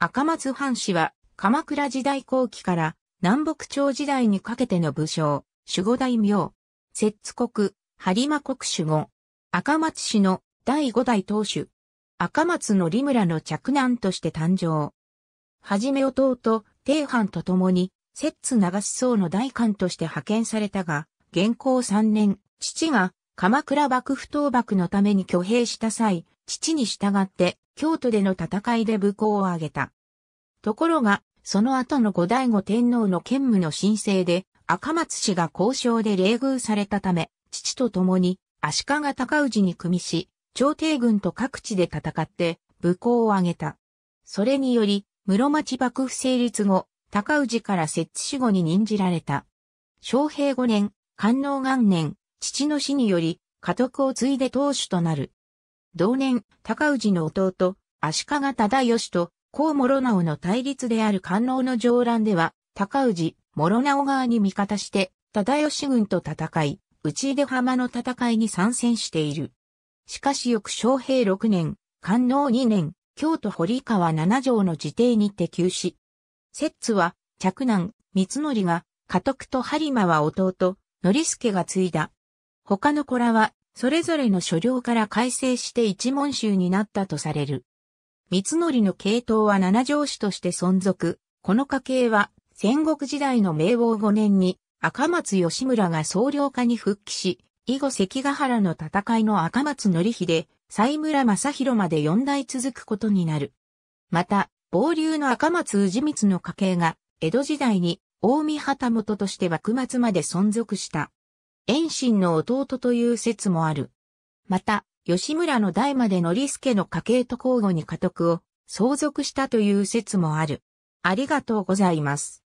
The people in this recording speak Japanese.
赤松藩士は、鎌倉時代後期から南北朝時代にかけての武将、守護大名、摂津国、播磨国守護、赤松氏の第五代当主、赤松の利村の着難として誕生。はじめ弟、定藩と共に、摂津流し僧の大官として派遣されたが、元寇3年、父が鎌倉幕府倒幕のために挙兵した際、父に従って京都での戦いで武功を挙げた。ところが、その後の後醍醐天皇の兼務の申請で、赤松氏が交渉で冷遇されたため、父と共に足利尊氏に組みし、朝廷軍と各地で戦って武功を挙げた。それにより、室町幕府成立後、高氏から摂津死後に任じられた。昌平五年、官能元年、父の死により、家督を継いで当主となる。同年、高氏の弟、足利忠義と、高諸直の対立である観音の上乱では、高氏、諸直側に味方して、忠義軍と戦い、内出浜の戦いに参戦している。しかし翌昌平6年、観音2年、京都堀川七条の自邸にて級し、摂津は、嫡男、三則が、家督と播磨は弟、則助が継いだ。他の子らは、それぞれの所領から改正して一門衆になったとされる。三森の系統は七条氏として存続。この家系は戦国時代の明王5年に赤松義村が総領下に復帰し、以後関ヶ原の戦いの赤松則秀、西村正宏まで四代続くことになる。また、暴流の赤松氏光の家系が江戸時代に近江旗本として幕末まで存続した。遠心の弟という説もある。また、吉村の代までのリスケの家系と交互に家督を相続したという説もある。ありがとうございます。